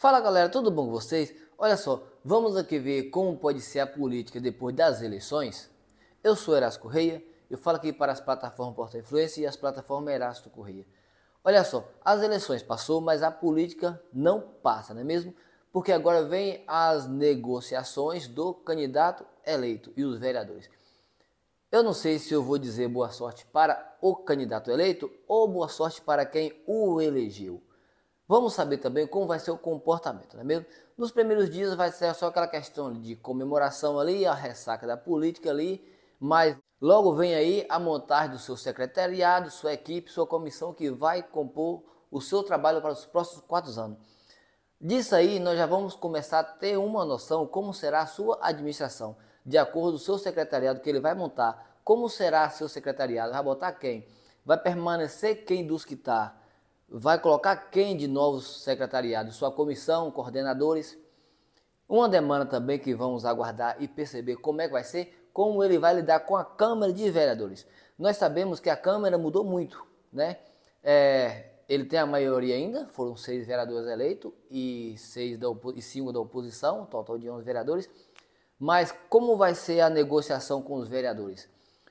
Fala galera, tudo bom com vocês? Olha só, vamos aqui ver como pode ser a política depois das eleições? Eu sou Erasto Correia, eu falo aqui para as plataformas Porta Influência e as plataformas Erasto Correia. Olha só, as eleições passou, mas a política não passa, não é mesmo? Porque agora vem as negociações do candidato eleito e os vereadores. Eu não sei se eu vou dizer boa sorte para o candidato eleito ou boa sorte para quem o elegeu. Vamos saber também como vai ser o comportamento, não é mesmo? Nos primeiros dias vai ser só aquela questão de comemoração ali, a ressaca da política ali, mas logo vem aí a montagem do seu secretariado, sua equipe, sua comissão que vai compor o seu trabalho para os próximos quatro anos. Disso aí, nós já vamos começar a ter uma noção como será a sua administração, de acordo com o seu secretariado que ele vai montar. Como será seu secretariado? Vai botar quem? Vai permanecer quem dos que está? vai colocar quem de novos secretariados? Sua comissão, coordenadores? Uma demanda também que vamos aguardar e perceber como é que vai ser, como ele vai lidar com a Câmara de Vereadores. Nós sabemos que a Câmara mudou muito, né? É, ele tem a maioria ainda, foram seis vereadores eleitos e, seis da e cinco da oposição, total de 11 vereadores. Mas como vai ser a negociação com os vereadores?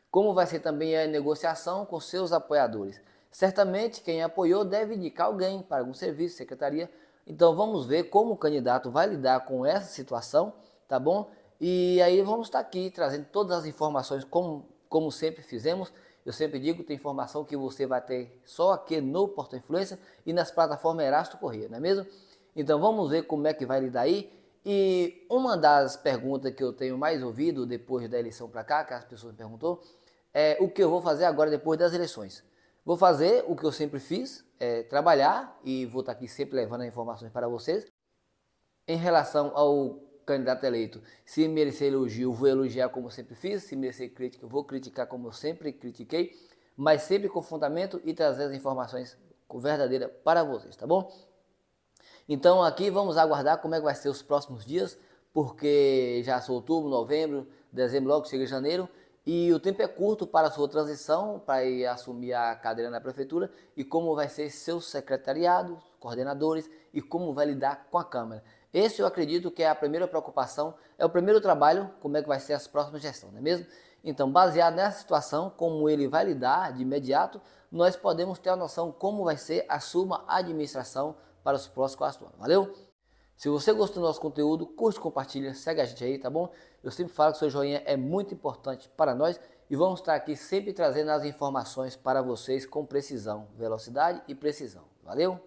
Como vai ser também a negociação com seus apoiadores? Certamente quem apoiou deve indicar alguém para algum serviço, secretaria. Então vamos ver como o candidato vai lidar com essa situação, tá bom? E aí vamos estar aqui trazendo todas as informações como, como sempre fizemos. Eu sempre digo, que tem informação que você vai ter só aqui no Portal Influência e nas plataformas Erasto Corrêa, não é mesmo? Então vamos ver como é que vai lidar aí. E uma das perguntas que eu tenho mais ouvido depois da eleição para cá, que as pessoas me perguntou, é o que eu vou fazer agora depois das eleições. Vou fazer o que eu sempre fiz, é, trabalhar e vou estar tá aqui sempre levando informações para vocês. Em relação ao candidato eleito, se merecer elogio, vou elogiar como sempre fiz, se merecer crítica, vou criticar como eu sempre critiquei, mas sempre com fundamento e trazer as informações verdadeiras para vocês, tá bom? Então aqui vamos aguardar como é que vai ser os próximos dias, porque já sou outubro, novembro, dezembro, logo chega janeiro, e o tempo é curto para a sua transição, para ir assumir a cadeira na prefeitura, e como vai ser seu secretariado, coordenadores, e como vai lidar com a Câmara. Esse eu acredito que é a primeira preocupação, é o primeiro trabalho, como é que vai ser as próximas gestões, não é mesmo? Então, baseado nessa situação, como ele vai lidar de imediato, nós podemos ter a noção como vai ser a sua administração para os próximos quatro anos. Valeu? Se você gostou do nosso conteúdo, curte, compartilha, segue a gente aí, tá bom? Eu sempre falo que seu joinha é muito importante para nós e vamos estar aqui sempre trazendo as informações para vocês com precisão, velocidade e precisão. Valeu?